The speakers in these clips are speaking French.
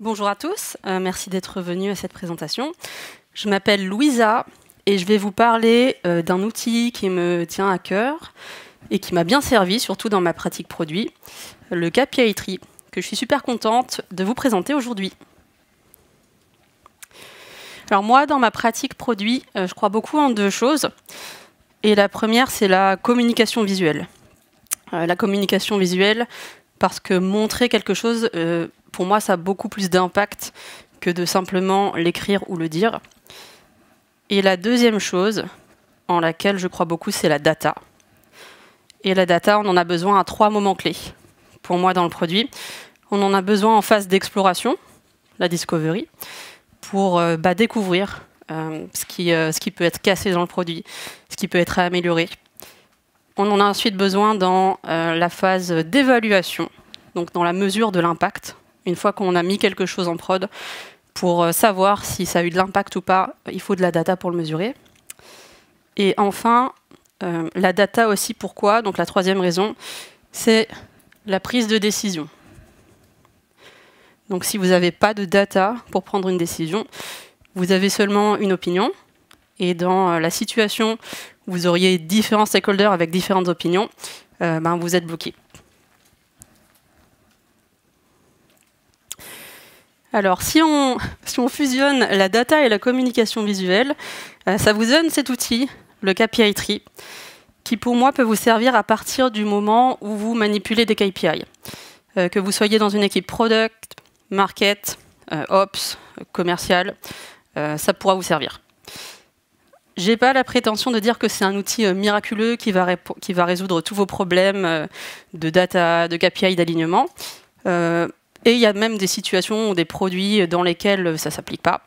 Bonjour à tous, euh, merci d'être venus à cette présentation. Je m'appelle Louisa et je vais vous parler euh, d'un outil qui me tient à cœur et qui m'a bien servi, surtout dans ma pratique produit, le KPI que je suis super contente de vous présenter aujourd'hui. Alors moi, dans ma pratique produit, euh, je crois beaucoup en deux choses. Et la première, c'est la communication visuelle. la communication visuelle, parce que montrer quelque chose, euh, pour moi, ça a beaucoup plus d'impact que de simplement l'écrire ou le dire. Et la deuxième chose en laquelle je crois beaucoup, c'est la data. Et la data, on en a besoin à trois moments clés, pour moi, dans le produit. On en a besoin en phase d'exploration, la discovery, pour euh, bah, découvrir euh, ce qui peut être cassé dans le produit, ce qui peut être amélioré, on en a ensuite besoin dans euh, la phase d'évaluation, donc dans la mesure de l'impact. Une fois qu'on a mis quelque chose en prod, pour euh, savoir si ça a eu de l'impact ou pas, il faut de la data pour le mesurer. Et enfin, euh, la data aussi, pourquoi Donc la troisième raison, c'est la prise de décision. Donc si vous n'avez pas de data pour prendre une décision, vous avez seulement une opinion. Et dans la situation vous auriez différents stakeholders avec différentes opinions, euh, ben vous êtes bloqué. Alors, si on, fusionne la data et la communication visuelle, euh, ça vous donne cet outil, le KPI Tree, qui pour moi peut vous servir à partir du moment où vous manipulez des KPI. Euh, que vous soyez dans une équipe product, market, ops, commercial, ça pourra vous servir. J'ai pas la prétention de dire que c'est un outil euh, miraculeux qui va, qui va, résoudre tous vos problèmes euh, de data, de KPI, d'alignement. Euh, et il y a même des situations ou des produits dans lesquels ça ne s'applique pas.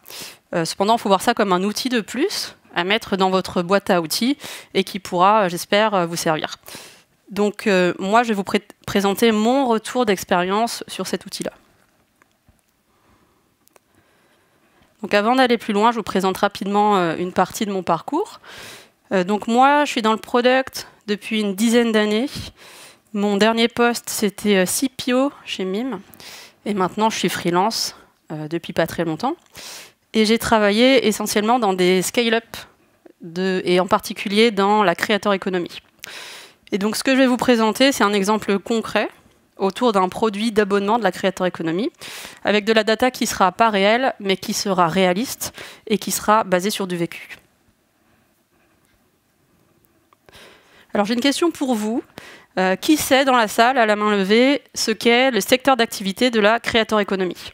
cependant, il faut voir ça comme un outil de plus à mettre dans votre boîte à outils et qui pourra, j'espère, vous servir. Donc moi, je vais vous présenter mon retour d'expérience sur cet outil-là. Donc avant d'aller plus loin, je vous présente rapidement euh, une partie de mon parcours. Euh, donc moi, je suis dans le product depuis une dizaine d'années. Mon dernier poste, c'était euh, CPO chez MIM. Et maintenant, je suis freelance depuis pas très longtemps. Et j'ai travaillé essentiellement dans des scale-up et en particulier dans la créateur économie. Et donc ce que je vais vous présenter, c'est un exemple concret autour d'un produit d'abonnement de la créateur-économie, avec de la data qui sera pas réelle, mais qui sera réaliste et qui sera basée sur du vécu. Alors j'ai une question pour vous. Euh, qui sait dans la salle, à la main levée, ce qu'est le secteur d'activité de la créateur-économie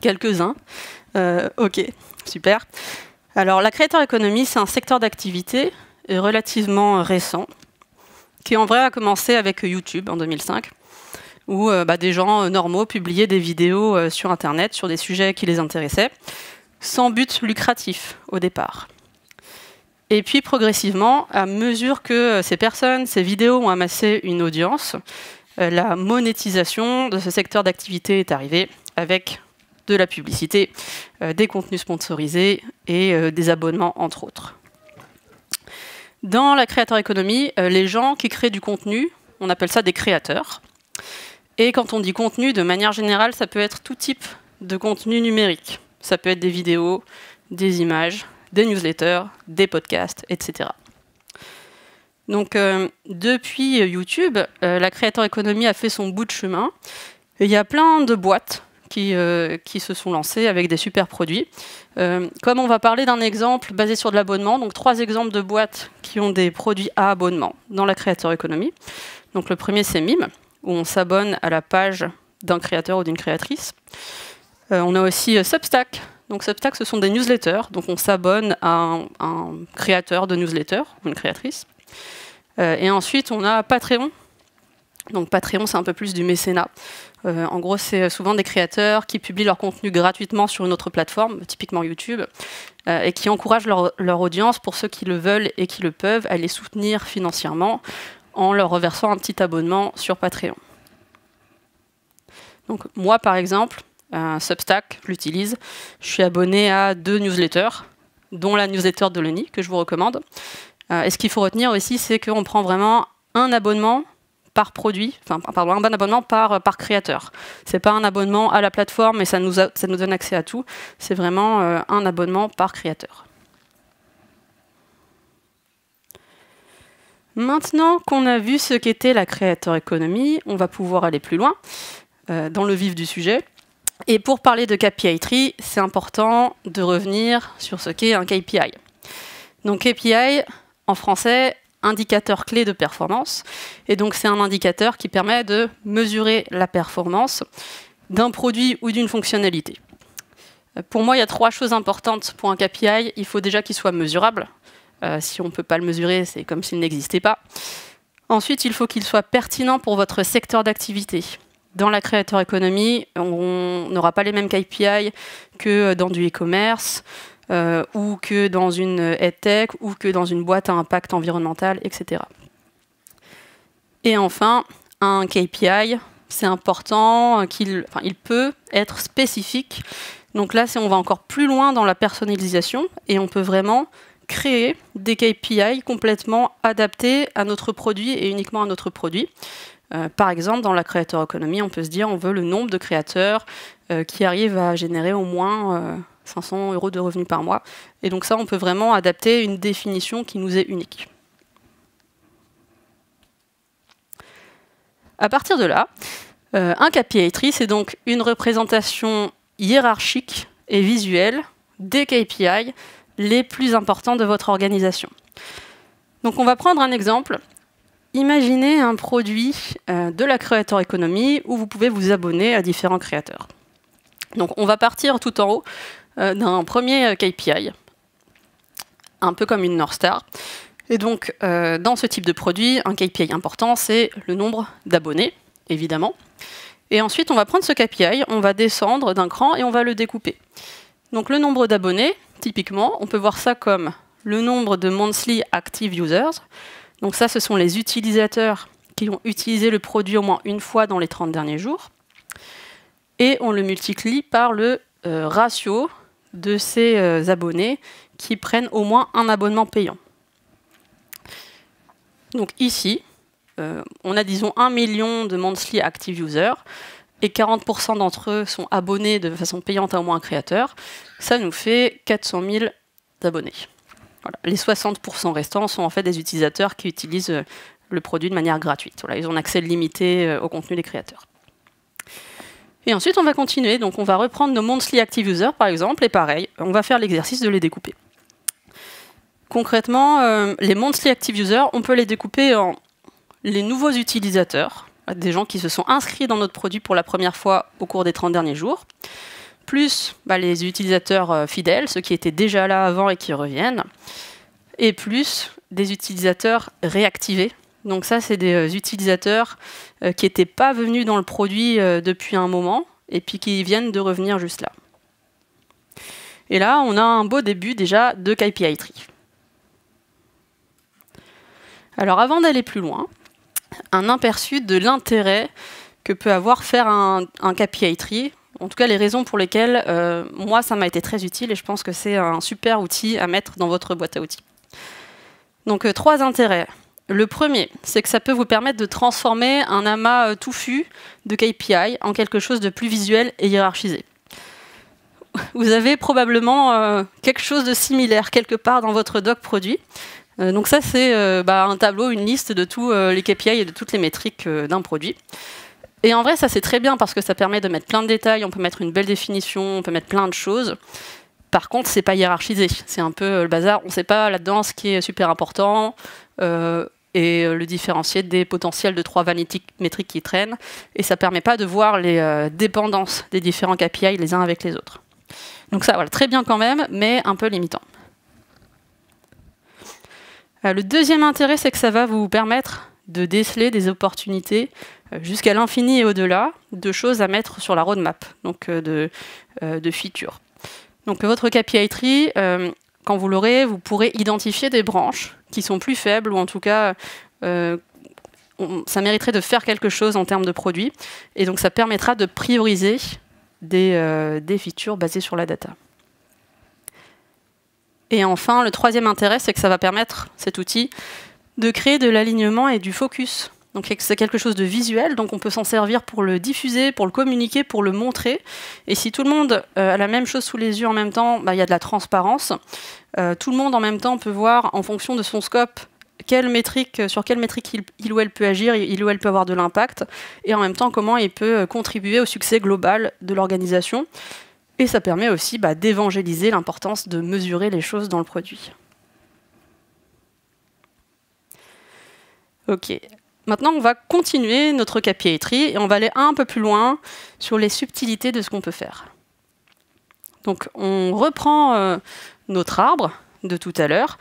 Quelques-uns. Euh, ok, super. Alors la créateur-économie, c'est un secteur d'activité relativement récent, qui en vrai a commencé avec YouTube en 2005, où euh, bah, des gens euh, normaux publiaient des vidéos euh, sur Internet sur des sujets qui les intéressaient, sans but lucratif au départ. Et puis progressivement, à mesure que ces personnes, ces vidéos ont amassé une audience, la monétisation de ce secteur d'activité est arrivée avec de la publicité, des contenus sponsorisés et des abonnements entre autres. Dans la créateur économie, euh, les gens qui créent du contenu, on appelle ça des créateurs. Et quand on dit contenu, de manière générale, ça peut être tout type de contenu numérique. Ça peut être des vidéos, des images, des newsletters, des podcasts, etc. Donc, euh, depuis YouTube, euh, la créateur économie a fait son bout de chemin. il y a plein de boîtes euh, qui, se sont lancés avec des super produits. Euh, comme on va parler d'un exemple basé sur de l'abonnement, donc trois exemples de boîtes qui ont des produits à abonnement dans la créateur économie. Donc le premier c'est Mime, où on s'abonne à la page d'un créateur ou d'une créatrice. Euh, on a aussi Substack. Donc Substack, ce sont des newsletters. Donc on s'abonne à un, créateur de newsletter, ou une créatrice. et ensuite, on a Patreon, donc Patreon, c'est un peu plus du mécénat. Euh, en gros, c'est euh, souvent des créateurs qui publient leur contenu gratuitement sur une autre plateforme, typiquement YouTube, euh, et qui encouragent leur, audience, pour ceux qui le veulent et qui le peuvent, à les soutenir financièrement en leur reversant un petit abonnement sur Patreon. Donc moi, par exemple, Substack, je l'utilise. Je suis abonné à deux newsletters, dont la newsletter de Leni, que je vous recommande. et ce qu'il faut retenir aussi, c'est qu'on prend vraiment un abonnement par produit, enfin pardon, un abonnement par, euh, par créateur. C'est pas un abonnement à la plateforme et ça nous, ça nous donne accès à tout. C'est vraiment euh, un abonnement par créateur. Maintenant qu'on a vu ce qu'était la créateur économie, on va pouvoir aller plus loin euh, dans le vif du sujet. Et pour parler de KPI c'est important de revenir sur ce qu'est un KPI. Donc KPI, en français, indicateur clé de performance. Et donc, c'est un indicateur qui permet de mesurer la performance d'un produit ou d'une fonctionnalité. Euh, pour moi, il y a trois choses importantes pour un KPI. Il faut déjà qu'il soit mesurable. Euh, si on ne peut pas le mesurer, c'est comme s'il n'existait pas. Ensuite, il faut qu'il soit pertinent pour votre secteur d'activité. Dans la créateur économie, on n'aura pas les mêmes KPI que euh, dans du e-commerce, euh, ou que dans une EdTech, ou que dans une boîte à impact environnemental, etc. Et enfin, un KPI, c'est important euh, qu'il il peut être spécifique. Donc là, on va encore plus loin dans la personnalisation et on peut vraiment créer des KPI complètement adaptés à notre produit et uniquement à notre produit. Euh, par exemple, dans la Creator Economy, on peut se dire on veut le nombre de créateurs qui arrivent à générer au moins 500 euros de revenus par mois. Et donc ça, on peut vraiment adapter une définition qui nous est unique. À partir de là, euh, un KPI tree, c'est donc une représentation hiérarchique et visuelle des KPI les plus importants de votre organisation. Donc on va prendre un exemple. Imaginez un produit euh, de la Creator Economy où vous pouvez vous abonner à différents créateurs. Donc on va partir tout en haut euh, d'un premier euh, KPI, un peu comme une North Star. Et donc, euh, dans ce type de produit, un KPI important, c'est le nombre d'abonnés, évidemment. Et ensuite, on va prendre ce KPI, on va descendre d'un cran et on va le découper. Donc le nombre d'abonnés, typiquement, on peut voir ça comme le nombre de monthly active users. Donc ça, ce sont les utilisateurs qui ont utilisé le produit au moins une fois dans les 30 derniers jours. Et on le multiplie par le ratio de ces euh, abonnés qui prennent au moins un abonnement payant. Donc ici, euh, on a disons 1 million de monthly active users et 40% d'entre eux sont abonnés de façon payante à au moins un créateur. Ça nous fait 400 000 abonnés. Les 60% restants sont en fait des utilisateurs qui utilisent euh, le produit de manière gratuite. ils ont accès limité au contenu des créateurs. Et ensuite, on va continuer. Donc, on va reprendre nos monthly active users, par exemple, et pareil, on va faire l'exercice de les découper. Concrètement, euh, les monthly active users, on peut les découper en les nouveaux utilisateurs, des gens qui se sont inscrits dans notre produit pour la première fois au cours des 30 derniers jours, plus bah, les utilisateurs euh, fidèles, ceux qui étaient déjà là avant et qui reviennent, et plus des utilisateurs réactivés, donc ça, c'est des euh, utilisateurs euh, qui n'étaient pas venus dans le produit euh, depuis un moment et puis qui viennent de revenir juste là. Et là, on a un beau début déjà de KPI Tree. Alors avant d'aller plus loin, un aperçu de l'intérêt que peut avoir faire un, KPI Tree, en tout cas les raisons pour lesquelles moi ça m'a été très utile et je pense que c'est un super outil à mettre dans votre boîte à outils. Donc trois intérêts. Le premier, c'est que ça peut vous permettre de transformer un amas euh, touffu de KPI en quelque chose de plus visuel et hiérarchisé. Vous avez probablement euh, quelque chose de similaire quelque part dans votre doc produit. Euh, donc ça, c'est bah, un tableau, une liste de tous les KPI et de toutes les métriques d'un produit. Et en vrai, ça c'est très bien parce que ça permet de mettre plein de détails, on peut mettre une belle définition, on peut mettre plein de choses. Par contre, c'est pas hiérarchisé, c'est un peu le bazar. On ne sait pas là-dedans ce qui est super important et euh, le différencier des potentiels de trois vanity métriques qui traînent. Et ça ne permet pas de voir les euh, dépendances des différents KPI les uns avec les autres. Donc ça, voilà, très bien quand même, mais un peu limitant. Euh, le deuxième intérêt, c'est que ça va vous permettre de déceler des opportunités jusqu'à l'infini et au-delà de choses à mettre sur la roadmap, donc de, de features. Donc votre KPI tree, quand vous l'aurez, vous pourrez identifier des branches qui sont plus faibles ou en tout cas euh, ça mériterait de faire quelque chose en termes de produits. Et donc ça permettra de prioriser des, euh, des features basées sur la data. Et enfin, le troisième intérêt, c'est que ça va permettre, cet outil, de créer de l'alignement et du focus donc c'est quelque chose de visuel, donc on peut s'en servir pour le diffuser, pour le communiquer, pour le montrer. Et si tout le monde euh, a la même chose sous les yeux en même temps, bah, il y a de la transparence. Euh, tout le monde en même temps peut voir en fonction de son scope euh, sur quelle métrique il, ou elle peut agir, il ou elle peut avoir de l'impact, et en même temps comment il peut contribuer au succès global de l'organisation. Et ça permet aussi bah, d'évangéliser l'importance de mesurer les choses dans le produit. Ok. Maintenant, on va continuer notre capiétrie et on va aller un peu plus loin sur les subtilités de ce qu'on peut faire. Donc, on reprend euh, notre arbre de tout à l'heure.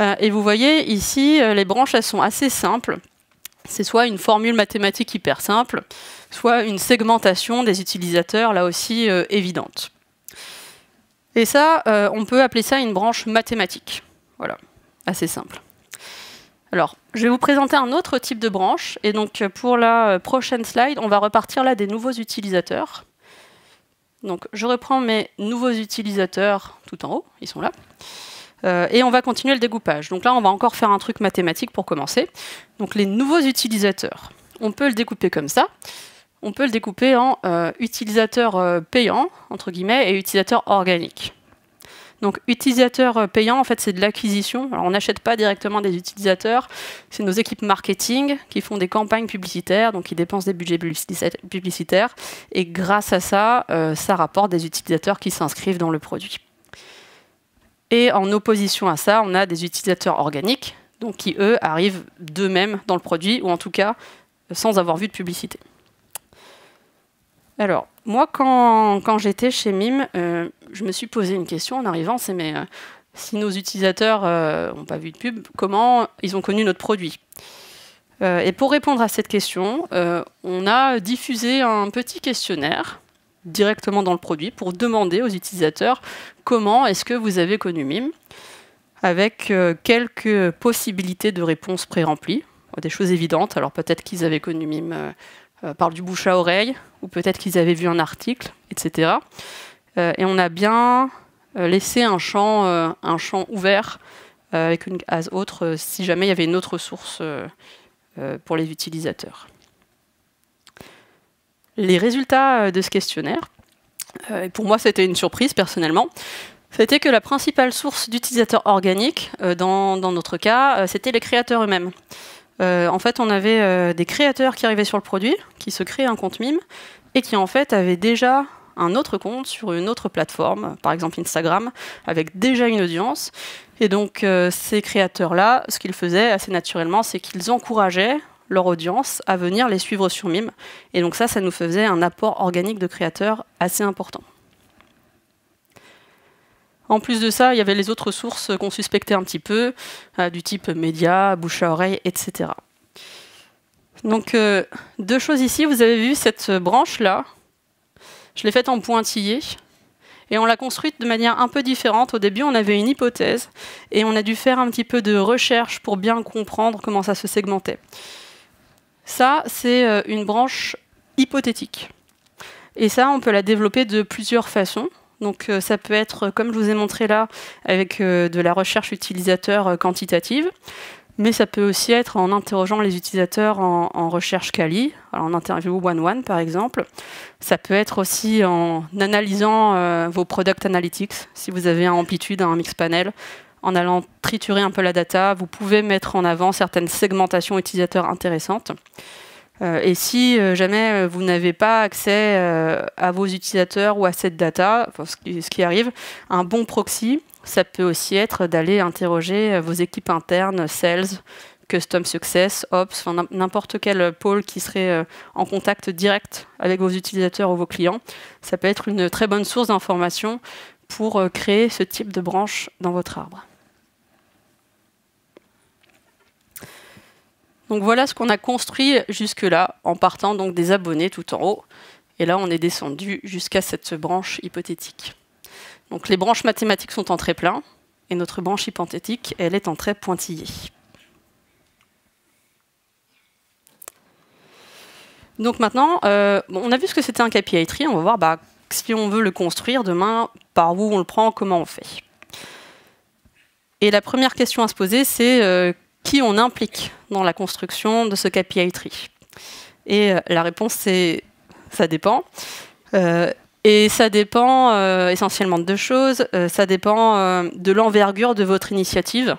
Euh, et vous voyez ici, euh, les branches, elles sont assez simples. C'est soit une formule mathématique hyper simple, soit une segmentation des utilisateurs, là aussi évidente. Et ça, on peut appeler ça une branche mathématique. Voilà, assez simple. Alors, je vais vous présenter un autre type de branche. Et donc, pour la euh, prochaine slide, on va repartir là des nouveaux utilisateurs. Donc, je reprends mes nouveaux utilisateurs tout en haut, ils sont là. Euh, et on va continuer le découpage. Donc là, on va encore faire un truc mathématique pour commencer. Donc les nouveaux utilisateurs, on peut le découper comme ça. On peut le découper en euh, utilisateurs payants, entre guillemets, et utilisateurs organiques. Donc utilisateurs euh, payants en fait, c'est de l'acquisition. Alors on n'achète pas directement des utilisateurs, c'est nos équipes marketing qui font des campagnes publicitaires, donc qui dépensent des budgets publicitaires, et grâce à ça, euh, ça rapporte des utilisateurs qui s'inscrivent dans le produit. Et en opposition à ça, on a des utilisateurs organiques, donc qui eux arrivent d'eux-mêmes dans le produit, ou en tout cas sans avoir vu de publicité. Alors, moi, quand, j'étais chez MIM, euh, je me suis posé une question en arrivant, c'est mais euh, si nos utilisateurs n'ont euh, pas vu de pub, comment ils ont connu notre produit Et pour répondre à cette question, on a diffusé un petit questionnaire directement dans le produit pour demander aux utilisateurs comment est-ce que vous avez connu MIM, avec quelques possibilités de réponses pré-remplies, des choses évidentes. Alors peut-être qu'ils avaient connu MIME euh, Parle du bouche à oreille, ou peut-être qu'ils avaient vu un article, etc. Euh, et on a bien euh, laissé un champ, ouvert avec une case autre si jamais il y avait une autre source pour les utilisateurs. Les résultats de ce questionnaire, pour moi c'était une surprise personnellement, c'était que la principale source d'utilisateurs organiques, dans, notre cas, c'était les créateurs eux-mêmes. Euh, en fait, on avait euh, des créateurs qui arrivaient sur le produit, qui se créaient un compte mime, et qui en fait avaient déjà un autre compte sur une autre plateforme, par exemple Instagram, avec déjà une audience. Et donc euh, ces créateurs-là, ce qu'ils faisaient assez naturellement, c'est qu'ils encourageaient leur audience à venir les suivre sur Mime. Et donc ça, ça nous faisait un apport organique de créateurs assez important. En plus de ça, il y avait les autres sources qu'on suspectait un petit peu, euh, du type média, bouche à oreille, etc. Donc, euh, deux choses ici. Vous avez vu cette branche-là. Je l'ai faite en pointillé. Et on l'a construite de manière un peu différente. Au début, on avait une hypothèse et on a dû faire un petit peu de recherche pour bien comprendre comment ça se segmentait. Ça, c'est euh, une branche hypothétique. Et ça, on peut la développer de plusieurs façons. Donc euh, ça peut être, euh, comme je vous ai montré là, avec euh, de la recherche utilisateur quantitative, mais ça peut aussi être en interrogeant les utilisateurs en, recherche quali, en interview one-one par exemple. Ça peut être aussi en analysant vos product analytics, si vous avez un amplitude, un mix panel. En allant triturer un peu la data, vous pouvez mettre en avant certaines segmentations utilisateurs intéressantes. Euh, et si euh, jamais euh, vous n'avez pas accès à vos utilisateurs ou à cette data, ce, qui, arrive, un bon proxy, ça peut aussi être d'aller interroger vos équipes internes, sales, custom success, ops, n'importe quel pôle qui serait en contact direct avec vos utilisateurs ou vos clients. Ça peut être une très bonne source d'information pour créer ce type de branche dans votre arbre. Donc voilà ce qu'on a construit jusque-là, en partant donc des abonnés tout en haut. Et là, on est descendu jusqu'à cette branche hypothétique. Donc les branches mathématiques sont en trait plein, et notre branche hypothétique, elle est en trait pointillé. Donc maintenant, euh, on a vu ce que c'était un KPI on va voir bah, si on veut le construire demain, par où on le prend, comment on fait. Et la première question à se poser, c'est euh, qui on implique dans la construction de ce KPI tree Et euh, la réponse, c'est ça dépend. Euh, et ça dépend euh, essentiellement de deux choses. ça dépend de l'envergure de votre initiative.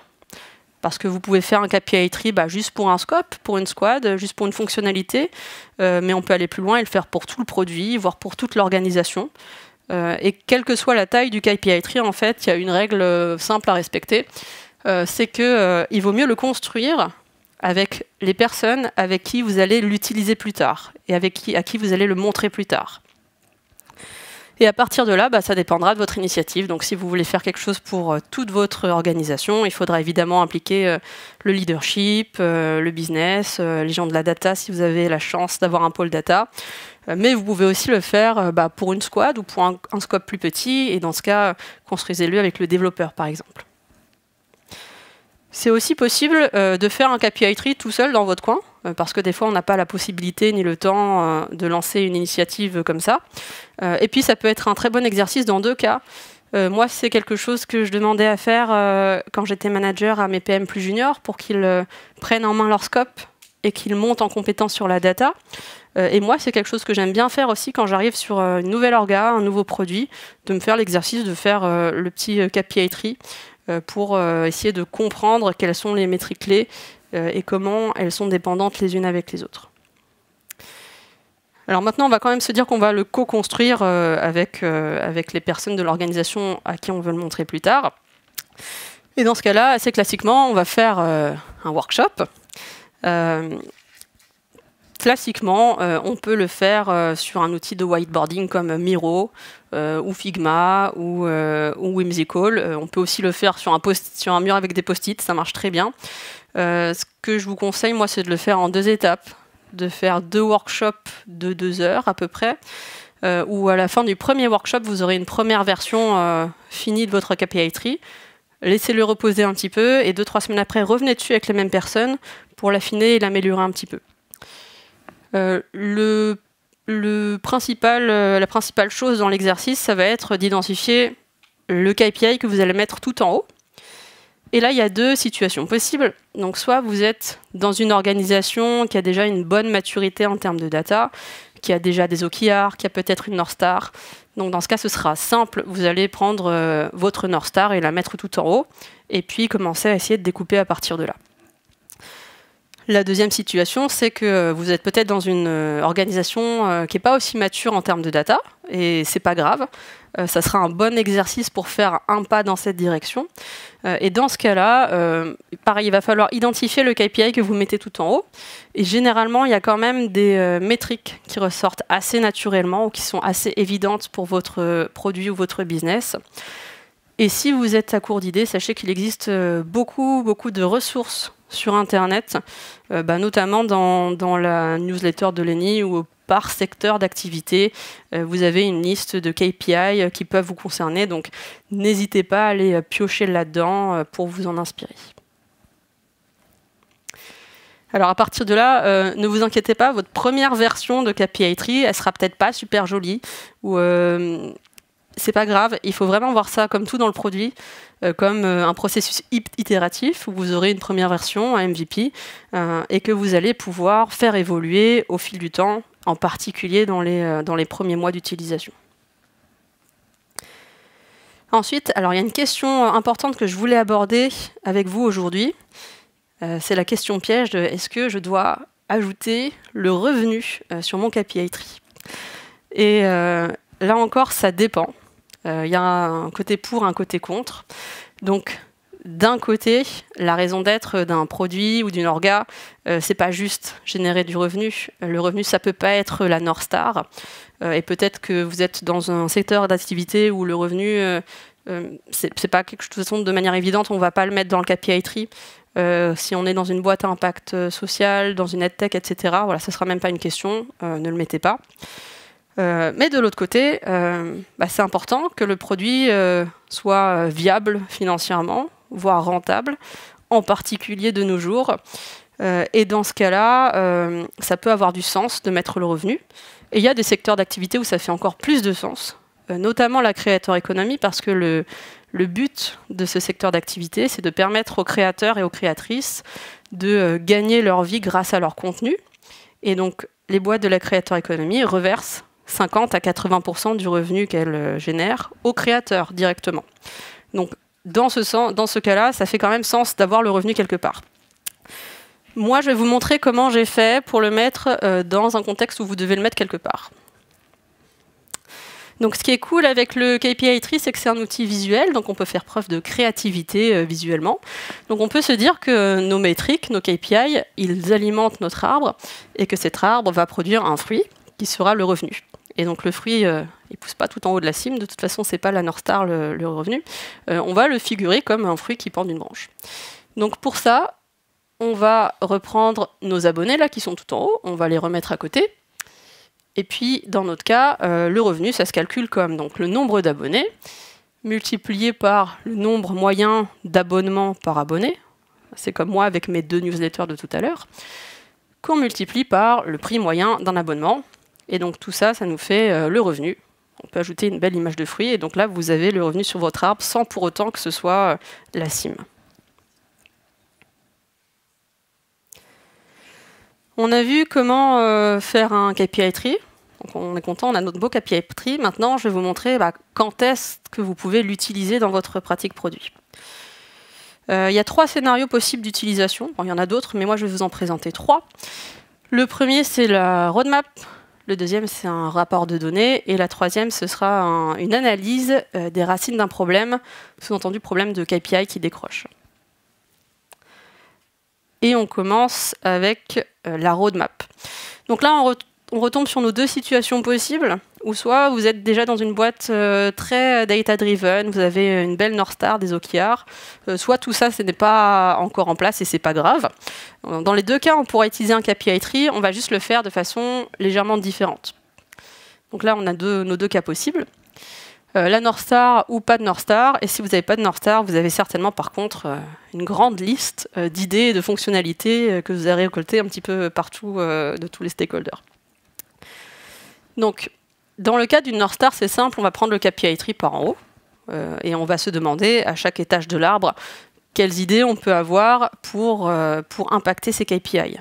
Parce que vous pouvez faire un KPI tree bah, juste pour un scope, pour une squad, juste pour une fonctionnalité. mais on peut aller plus loin et le faire pour tout le produit, voire pour toute l'organisation. et quelle que soit la taille du KPI tree, en fait, il y a une règle simple à respecter euh, c'est qu'il euh, il vaut mieux le construire avec les personnes avec qui vous allez l'utiliser plus tard et avec qui, à qui vous allez le montrer plus tard. Et à partir de là, bah, ça dépendra de votre initiative. Donc si vous voulez faire quelque chose pour euh, toute votre organisation, il faudra évidemment impliquer le leadership, le business, les gens de la data si vous avez la chance d'avoir un pôle data. mais vous pouvez aussi le faire bah, pour une squad ou pour un, un squad plus petit. Et dans ce cas, construisez-le avec le développeur par exemple. C'est aussi possible euh, de faire un KPI tree tout seul dans votre coin, euh, parce que des fois on n'a pas la possibilité ni le temps euh, de lancer une initiative comme ça. et puis ça peut être un très bon exercice dans deux cas. moi, c'est quelque chose que je demandais à faire quand j'étais manager à mes PM plus juniors pour qu'ils prennent en main leur scope et qu'ils montent en compétence sur la data. et moi, c'est quelque chose que j'aime bien faire aussi quand j'arrive sur une nouvelle orga, un nouveau produit, de me faire l'exercice de faire le petit KPI tree euh, pour euh, essayer de comprendre quelles sont les métriques clés euh, et comment elles sont dépendantes les unes avec les autres. Alors maintenant, on va quand même se dire qu'on va le co-construire avec, avec les personnes de l'organisation à qui on veut le montrer plus tard. Et dans ce cas-là, assez classiquement, on va faire un workshop. Classiquement, euh, on peut le faire euh, sur un outil de whiteboarding comme Miro euh, ou Figma ou, ou Whimsical. on peut aussi le faire sur un, mur avec des post-it, ça marche très bien. ce que je vous conseille, moi, c'est de le faire en deux étapes, de faire deux workshops de deux heures à peu près. où à la fin du premier workshop, vous aurez une première version finie de votre KPI tree. Laissez-le reposer un petit peu et deux, trois semaines après, revenez dessus avec les mêmes personnes pour l'affiner et l'améliorer un petit peu. Euh, le, principal, euh, la principale chose dans l'exercice, ça va être d'identifier le KPI que vous allez mettre tout en haut. Et là, il y a deux situations possibles. Donc, soit vous êtes dans une organisation qui a déjà une bonne maturité en termes de data, qui a déjà des OKR, qui a peut-être une North Star. Donc, dans ce cas, ce sera simple. Vous allez prendre euh, votre North Star et la mettre tout en haut, et puis commencer à essayer de découper à partir de là. La deuxième situation, c'est que euh, vous êtes peut-être dans une euh, organisation euh, qui n'est pas aussi mature en termes de data, et c'est pas grave. ça sera un bon exercice pour faire un pas dans cette direction. et dans ce cas-là, pareil, il va falloir identifier le KPI que vous mettez tout en haut. Et généralement, il y a quand même des métriques qui ressortent assez naturellement ou qui sont assez évidentes pour votre produit ou votre business. Et si vous êtes à court d'idées, sachez qu'il existe beaucoup, beaucoup de ressources sur Internet, euh, bah, notamment dans, la newsletter de l'ENI ou euh, par secteur d'activité. Euh, vous avez une liste de KPI qui peuvent vous concerner, donc n'hésitez pas à aller piocher là-dedans pour vous en inspirer. Alors à partir de là, ne vous inquiétez pas, votre première version de KPI Tree, elle sera peut-être pas super jolie ou c'est pas grave. Il faut vraiment voir ça comme tout dans le produit. Euh, comme euh, un processus itératif où vous aurez une première version, un MVP, euh, et que vous allez pouvoir faire évoluer au fil du temps, en particulier dans les, dans les premiers mois d'utilisation. Ensuite, alors il y a une question importante que je voulais aborder avec vous aujourd'hui. c'est la question piège de est-ce que je dois ajouter le revenu sur mon KPI tree Et là encore, ça dépend. Il euh, y a un côté pour, un côté contre. Donc, d'un côté, la raison d'être d'un produit ou d'une orga, euh, c'est pas juste générer du revenu. Le revenu, ça peut pas être la North Star. Euh, et peut-être que vous êtes dans un secteur d'activité où le revenu, c'est pas quelque chose de, façon, de manière évidente, on va pas le mettre dans le KPI tree. si on est dans une boîte à impact social, dans une edtech tech, etc., voilà, ça sera même pas une question, ne le mettez pas. Euh, mais de l'autre côté, euh, bah, c'est important que le produit euh, soit viable financièrement, voire rentable, en particulier de nos jours. et dans ce cas-là, ça peut avoir du sens de mettre le revenu. Et il y a des secteurs d'activité où ça fait encore plus de sens, notamment la créateur économie, parce que le, le but de ce secteur d'activité, c'est de permettre aux créateurs et aux créatrices de gagner leur vie grâce à leur contenu. Et donc, les boîtes de la créateur économie reversent 50 à 80% du revenu qu'elle euh, génère au créateur directement. Donc dans ce, cas-là, ça fait quand même sens d'avoir le revenu quelque part. Moi, je vais vous montrer comment j'ai fait pour le mettre euh, dans un contexte où vous devez le mettre quelque part. Donc, ce qui est cool avec le KPI Tree, c'est que c'est un outil visuel, donc on peut faire preuve de créativité euh, visuellement. Donc, on peut se dire que nos métriques, nos KPI, ils alimentent notre arbre et que cet arbre va produire un fruit qui sera le revenu. Et donc le fruit, euh, il pousse pas tout en haut de la cime. De toute façon, c'est pas la North Star le, revenu. Euh, on va le figurer comme un fruit qui pend d'une branche. Donc pour ça, on va reprendre nos abonnés là qui sont tout en haut. On va les remettre à côté. Et puis dans notre cas, euh, le revenu, ça se calcule comme donc le nombre d'abonnés multiplié par le nombre moyen d'abonnements par abonné. C'est comme moi avec mes deux newsletters de tout à l'heure qu'on multiplie par le prix moyen d'un abonnement. Et donc tout ça, ça nous fait euh, le revenu. On peut ajouter une belle image de fruit. Et donc là, vous avez le revenu sur votre arbre sans pour autant que ce soit euh, la cime. On a vu comment euh, faire un KPI tree. on est content, on a notre beau KPI tree. Maintenant, je vais vous montrer bah, quand est-ce que vous pouvez l'utiliser dans votre pratique produit. Il y a trois scénarios possibles d'utilisation. il y en a d'autres, mais moi, je vais vous en présenter trois. Le premier, c'est la roadmap le deuxième, c'est un rapport de données, et la troisième, ce sera une analyse euh, des racines d'un problème, sous-entendu problème de KPI qui décroche. Et on commence avec euh, la roadmap. Donc là, on retombe sur nos deux situations possibles ou soit vous êtes déjà dans une boîte euh, très euh, data-driven, vous avez une belle North Star, des OKR, euh, soit tout ça, ce n'est pas encore en place et c'est pas grave. Dans les deux cas, on pourra utiliser un KPI tree, on va juste le faire de façon légèrement différente. Donc là, on a nos deux cas possibles. la North Star ou pas de North Star. Et si vous n'avez pas de North Star, vous avez certainement par contre une grande liste d'idées et de fonctionnalités que vous avez récoltées un petit peu partout de tous les stakeholders. Donc, dans le cas d'une North Star, c'est simple, on va prendre le KPI tree par en haut euh, et on va se demander à chaque étage de l'arbre quelles idées on peut avoir pour, euh, pour impacter ces KPI.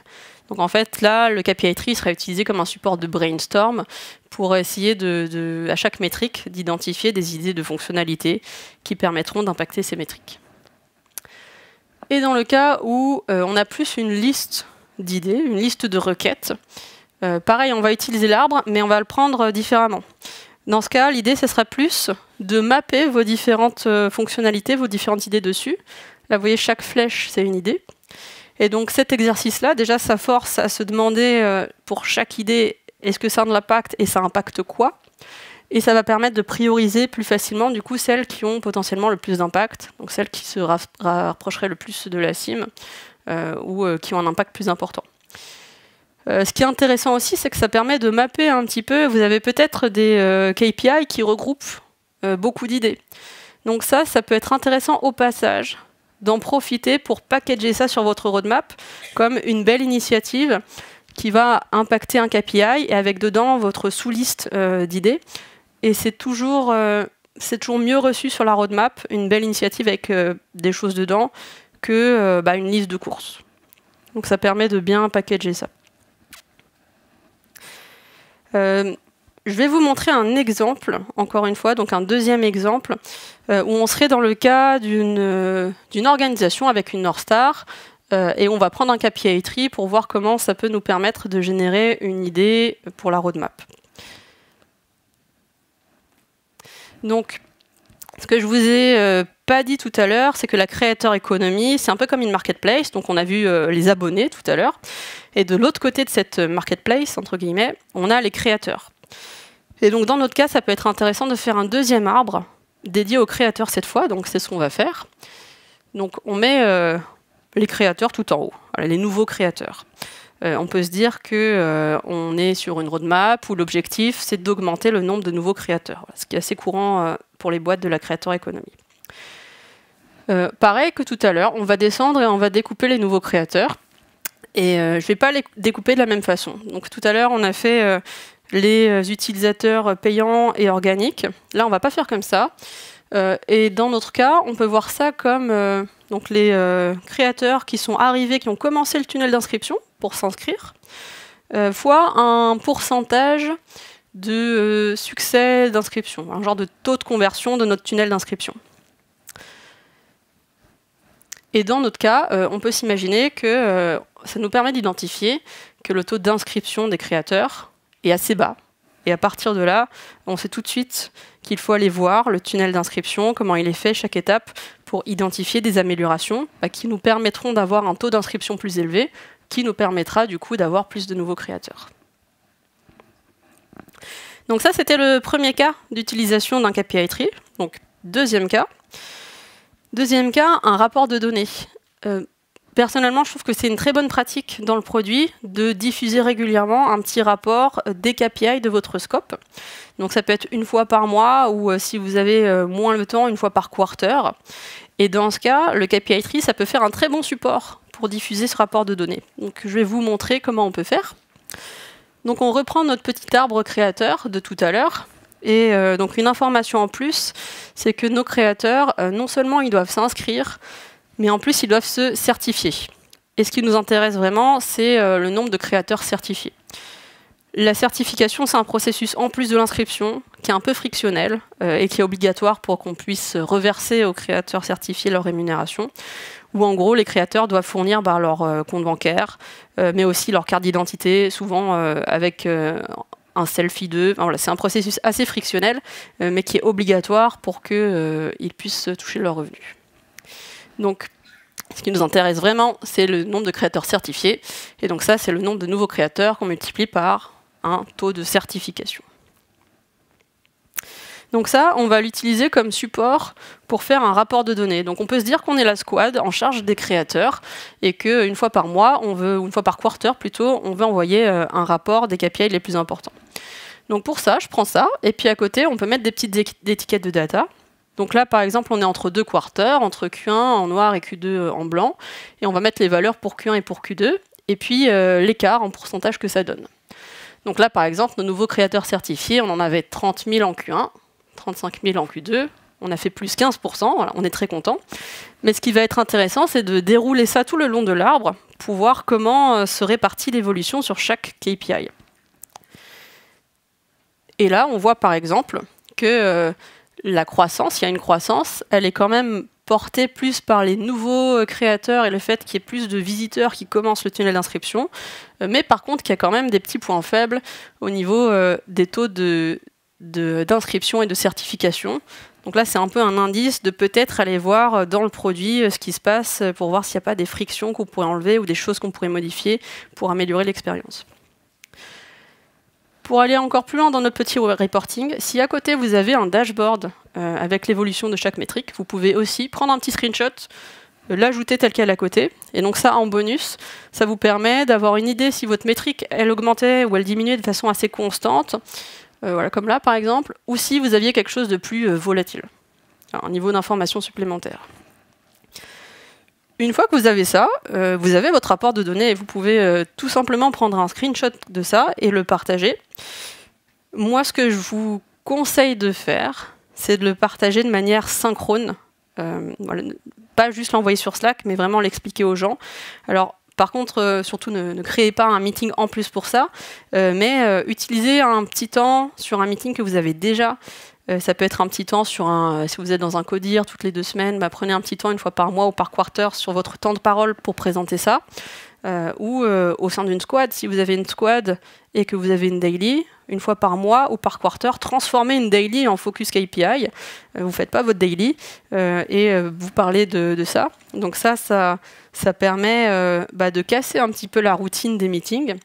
Donc en fait, là, le KPI tree sera utilisé comme un support de brainstorm pour essayer de, à chaque métrique d'identifier des idées de fonctionnalités qui permettront d'impacter ces métriques. Et dans le cas où euh, on a plus une liste d'idées, une liste de requêtes, euh, pareil, on va utiliser l'arbre, mais on va le prendre euh, différemment. Dans ce cas, l'idée, ce sera plus de mapper vos différentes euh, fonctionnalités, vos différentes idées dessus. Là, vous voyez, chaque flèche, c'est une idée. Et donc cet exercice-là, déjà, ça force à se demander pour chaque idée, est-ce que ça a de l'impact et ça impacte quoi Et ça va permettre de prioriser plus facilement, du coup, celles qui ont potentiellement le plus d'impact, donc celles qui se rapprocheraient le plus de la cime ou qui ont un impact plus important. Euh, ce qui est intéressant aussi, c'est que ça permet de mapper un petit peu. Vous avez peut-être des euh, KPI qui regroupent euh, beaucoup d'idées. Donc ça, ça peut être intéressant au passage d'en profiter pour packager ça sur votre roadmap comme une belle initiative qui va impacter un KPI et avec dedans votre sous-liste d'idées. Et c'est toujours, toujours, mieux reçu sur la roadmap, une belle initiative avec des choses dedans, que bah, une liste de courses. Donc ça permet de bien packager ça. Euh, je vais vous montrer un exemple, encore une fois, donc un deuxième exemple, euh, où on serait dans le cas d'une euh, organisation avec une North Star, et on va prendre un cas tree pour voir comment ça peut nous permettre de générer une idée pour la roadmap. Donc, ce que je vous ai euh, pas dit tout à l'heure, c'est que la créateur économie, c'est un peu comme une marketplace. Donc, on a vu euh, les abonnés tout à l'heure. Et de l'autre côté de cette euh, marketplace, entre guillemets, on a les créateurs. Et donc, dans notre cas, ça peut être intéressant de faire un deuxième arbre dédié aux créateurs cette fois. Donc, c'est ce qu'on va faire. Donc, on met les créateurs tout en haut, les nouveaux créateurs. on peut se dire que est sur une roadmap où l'objectif c'est d'augmenter le nombre de nouveaux créateurs, ce qui est assez courant pour les boîtes de la créateur économie. Euh, pareil que tout à l'heure, on va descendre et on va découper les nouveaux créateurs. Et euh, je ne vais pas les découper de la même façon. Donc tout à l'heure, on a fait euh, les utilisateurs payants et organiques. Là, on ne va pas faire comme ça. et dans notre cas, on peut voir ça comme donc les créateurs qui sont arrivés, qui ont commencé le tunnel d'inscription pour s'inscrire, fois un pourcentage de euh, succès d'inscription, un genre de taux de conversion de notre tunnel d'inscription. Et dans notre cas, euh, on peut s'imaginer que euh, ça nous permet d'identifier que le taux d'inscription des créateurs est assez bas. Et à partir de là, on sait tout de suite qu'il faut aller voir le tunnel d'inscription, comment il est fait chaque étape pour identifier des améliorations bah, qui nous permettront d'avoir un taux d'inscription plus élevé, qui nous permettra du coup d'avoir plus de nouveaux créateurs. Donc ça, c'était le premier cas d'utilisation d'un KPI tree. Donc deuxième cas. Deuxième cas, un rapport de données. Euh, personnellement, je trouve que c'est une très bonne pratique dans le produit de diffuser régulièrement un petit rapport euh, des KPI de votre scope. Donc ça peut être une fois par mois ou euh, si vous avez moins le temps, une fois par quarter. Et dans ce cas, le KPI tree, ça peut faire un très bon support pour diffuser ce rapport de données. Donc je vais vous montrer comment on peut faire. Donc on reprend notre petit arbre créateur de tout à l'heure. Et euh, donc une information en plus, c'est que nos créateurs, euh, non seulement ils doivent s'inscrire, mais en plus ils doivent se certifier. Et ce qui nous intéresse vraiment, c'est euh, le nombre de créateurs certifiés. La certification, c'est un processus en plus de l'inscription qui est un peu frictionnel et qui est obligatoire pour qu'on puisse reverser aux créateurs certifiés leur rémunération où en gros les créateurs doivent fournir par bah, leur euh, compte bancaire, euh, mais aussi leur carte d'identité, souvent euh, avec un selfie d'eux. voilà, c'est un processus assez frictionnel, mais qui est obligatoire pour qu'ils puissent toucher leurs revenus. Donc, ce qui nous intéresse vraiment, c'est le nombre de créateurs certifiés. Et donc ça, c'est le nombre de nouveaux créateurs qu'on multiplie par un taux de certification. Donc ça, on va l'utiliser comme support pour faire un rapport de données. Donc on peut se dire qu'on est la squad en charge des créateurs et qu'une fois par mois, on veut, une fois par quarter plutôt, on veut envoyer euh, un rapport des KPI les plus importants. Donc pour ça, je prends ça et puis à côté, on peut mettre des petites étiquettes de data. Donc là, par exemple, on est entre deux quarters, entre Q1 en noir et Q2 euh, en blanc, et on va mettre les valeurs pour Q1 et pour Q2, et puis euh, l'écart en pourcentage que ça donne. Donc là, par exemple, nos nouveaux créateurs certifiés, on en avait 30 000 en Q1, 35 000 en Q2, on a fait plus 15%, on est très content. Mais ce qui va être intéressant, c'est de dérouler ça tout le long de l'arbre pour voir comment euh, se répartit l'évolution sur chaque KPI. Et là, on voit par exemple que euh, la croissance, il y a une croissance, elle est quand même portée plus par les nouveaux euh, créateurs et le fait qu'il y ait plus de visiteurs qui commencent le tunnel d'inscription, mais par contre qu'il y a quand même des petits points faibles au niveau des taux de d'inscription et de certification. Donc là, c'est un peu un indice de peut-être aller voir dans le produit euh, ce qui se passe euh, pour voir s'il n'y a pas des frictions qu'on pourrait enlever ou des choses qu'on pourrait modifier pour améliorer l'expérience. Pour aller encore plus loin dans notre petit reporting, si à côté vous avez un dashboard euh, avec l'évolution de chaque métrique, vous pouvez aussi prendre un petit screenshot, l'ajouter tel quel à côté. Et donc ça, en bonus, ça vous permet d'avoir une idée si votre métrique, elle augmentait ou elle diminuait de façon assez constante. Euh, voilà, comme là par exemple, ou si vous aviez quelque chose de plus euh, volatile, un niveau d'information supplémentaire. Une fois que vous avez ça, euh, vous avez votre rapport de données et vous pouvez tout simplement prendre un screenshot de ça et le partager. Moi, ce que je vous conseille de faire, c'est de le partager de manière synchrone. pas juste l'envoyer sur Slack, mais vraiment l'expliquer aux gens. Alors, par contre, euh, surtout ne, créez pas un meeting en plus pour ça, euh, mais euh, utilisez un petit temps sur un meeting que vous avez déjà ça peut être un petit temps sur un. Si vous êtes dans un codir toutes les deux semaines, bah, prenez un petit temps une fois par mois ou par quarter sur votre temps de parole pour présenter ça. Euh, ou euh, au sein d'une squad, si vous avez une squad et que vous avez une daily, une fois par mois ou par quarter, transformez une daily en focus KPI. Euh, vous ne faites pas votre daily et vous parlez de, ça. Donc ça, ça, permet bah, de casser un petit peu la routine des meetings.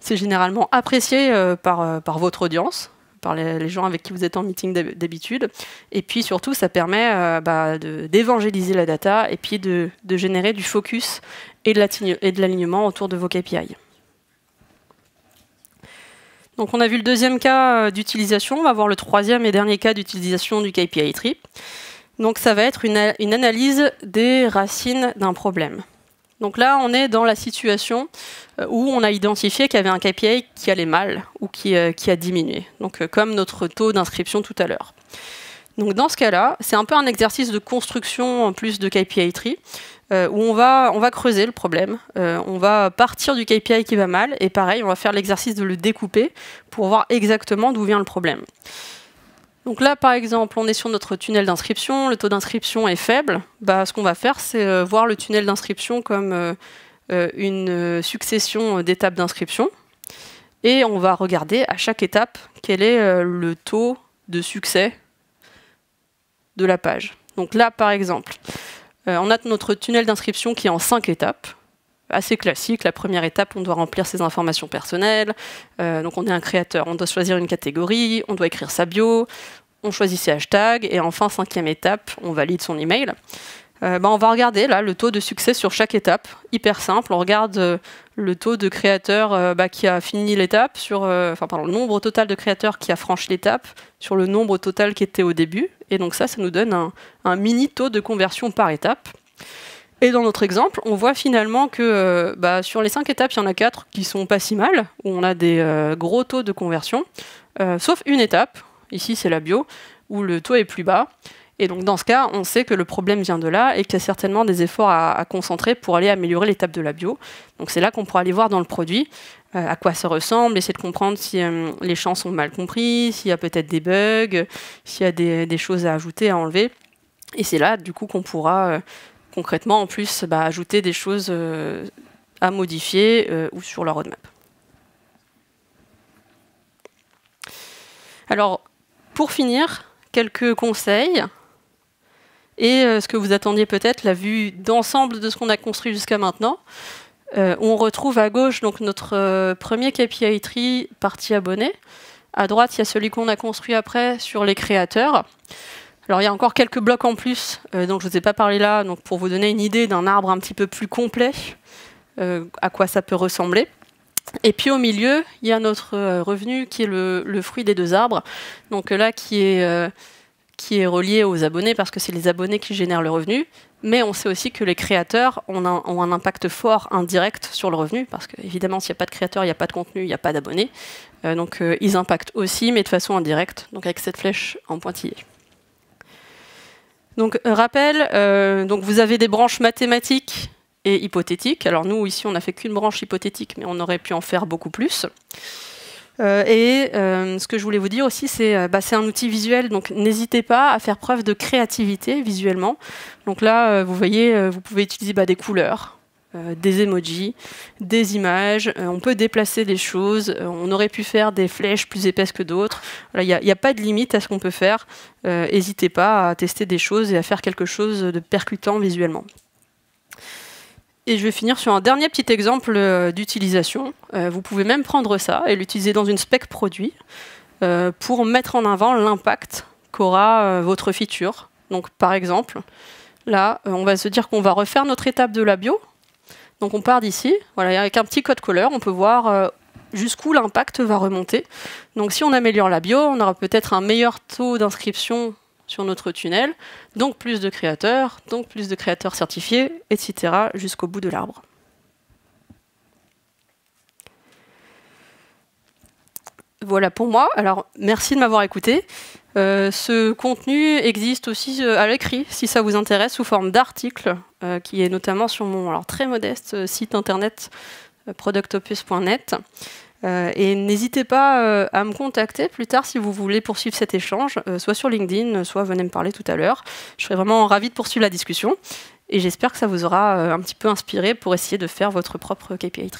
C'est généralement apprécié par, par votre audience par les, gens avec qui vous êtes en meeting d'habitude. Et puis surtout, ça permet euh, bah, d'évangéliser la data et puis de, générer du focus et de l'alignement autour de vos KPI. Donc on a vu le deuxième cas euh, d'utilisation, on va voir le troisième et dernier cas d'utilisation du KPI Tree. Donc ça va être une analyse des racines d'un problème. Donc là, on est dans la situation euh, où on a identifié qu'il y avait un KPI qui allait mal ou qui, euh, a diminué, donc euh, comme notre taux d'inscription tout à l'heure. Donc dans ce cas-là, c'est un peu un exercice de construction en plus de KPI tree, où on va, on va creuser le problème, on va partir du KPI qui va mal, et pareil, on va faire l'exercice de le découper pour voir exactement d'où vient le problème. Donc là, par exemple, on est sur notre tunnel d'inscription, le taux d'inscription est faible. Bah, ce qu'on va faire, c'est euh, voir le tunnel d'inscription comme euh, euh, une succession d'étapes d'inscription. Et on va regarder à chaque étape quel est le taux de succès de la page. Donc là, par exemple, on a notre tunnel d'inscription qui est en 5 étapes assez classique. La première étape, on doit remplir ses informations personnelles. Euh, donc on est un créateur, on doit choisir une catégorie, on doit écrire sa bio, on choisit ses hashtags, et enfin, cinquième étape, on valide son email. Euh, bah, on va regarder là le taux de succès sur chaque étape, hyper simple. On regarde euh, le taux de créateurs bah, qui a fini l'étape, sur, enfin pardon, le nombre total de créateurs qui a franchi l'étape, sur le nombre total qui était au début. Et donc ça, ça nous donne un mini taux de conversion par étape. Et dans notre exemple, on voit finalement que euh, bah, sur les cinq étapes, il y en a quatre qui sont pas si mal, où on a des euh, gros taux de conversion, euh, sauf une étape, ici c'est la bio, où le taux est plus bas. Et donc dans ce cas, on sait que le problème vient de là et qu'il y a certainement des efforts à, concentrer pour aller améliorer l'étape de la bio. Donc c'est là qu'on pourra aller voir dans le produit à quoi ça ressemble, essayer de comprendre si les champs sont mal compris, s'il y a peut-être des bugs, s'il y a des, choses à ajouter, à enlever. Et c'est là du coup qu'on pourra concrètement en plus bah, ajouter des choses euh, à modifier euh, ou sur la roadmap. Alors, pour finir, quelques conseils et euh, ce que vous attendiez peut-être, la vue d'ensemble de ce qu'on a construit jusqu'à maintenant. on retrouve à gauche donc notre premier KPI tree partie abonnée. À droite, il y a celui qu'on a construit après sur les créateurs. Alors il y a encore quelques blocs en plus, euh, donc je ne vous ai pas parlé là, donc pour vous donner une idée d'un arbre un petit peu plus complet, euh, à quoi ça peut ressembler. Et puis au milieu, il y a notre euh, revenu qui est le, fruit des deux arbres, donc là qui est, qui est relié aux abonnés parce que c'est les abonnés qui génèrent le revenu, mais on sait aussi que les créateurs ont un, ont un impact fort indirect sur le revenu parce qu'évidemment s'il n'y a pas de créateurs, il n'y a pas de contenu, il n'y a pas d'abonnés, donc ils impactent aussi mais de façon indirecte, donc avec cette flèche en pointillé. Donc, rappel, euh, donc vous avez des branches mathématiques et hypothétiques. Alors nous, ici, on n'a fait qu'une branche hypothétique, mais on aurait pu en faire beaucoup plus. Euh, et euh, ce que je voulais vous dire aussi, c'est bah, c'est un outil visuel, donc n'hésitez pas à faire preuve de créativité visuellement. Donc là, vous voyez, vous pouvez utiliser bah, des couleurs, euh, des emojis, des images, euh, on peut déplacer des choses, euh, on aurait pu faire des flèches plus épaisses que d'autres. Il n'y a, pas de limite à ce qu'on peut faire. N'hésitez pas à tester des choses et à faire quelque chose de percutant visuellement. Et je vais finir sur un dernier petit exemple d'utilisation. vous pouvez même prendre ça et l'utiliser dans une spec produit pour mettre en avant l'impact qu'aura votre feature. Donc par exemple, là, on va se dire qu'on va refaire notre étape de la bio, donc on part d'ici, voilà, avec un petit code couleur, on peut voir euh, jusqu'où l'impact va remonter. Donc si on améliore la bio, on aura peut-être un meilleur taux d'inscription sur notre tunnel, donc plus de créateurs, donc plus de créateurs certifiés, etc., jusqu'au bout de l'arbre. Voilà pour moi. Alors, merci de m'avoir écouté. Euh, ce contenu existe aussi euh, à l'écrit, si ça vous intéresse, sous forme d'article, euh, qui est notamment sur mon très modeste site internet productopus.net. et n'hésitez pas à me contacter plus tard si vous voulez poursuivre cet échange, soit sur LinkedIn, soit venez me parler tout à l'heure. Je serai vraiment ravie de poursuivre la discussion et j'espère que ça vous aura un petit peu inspiré pour essayer de faire votre propre KPI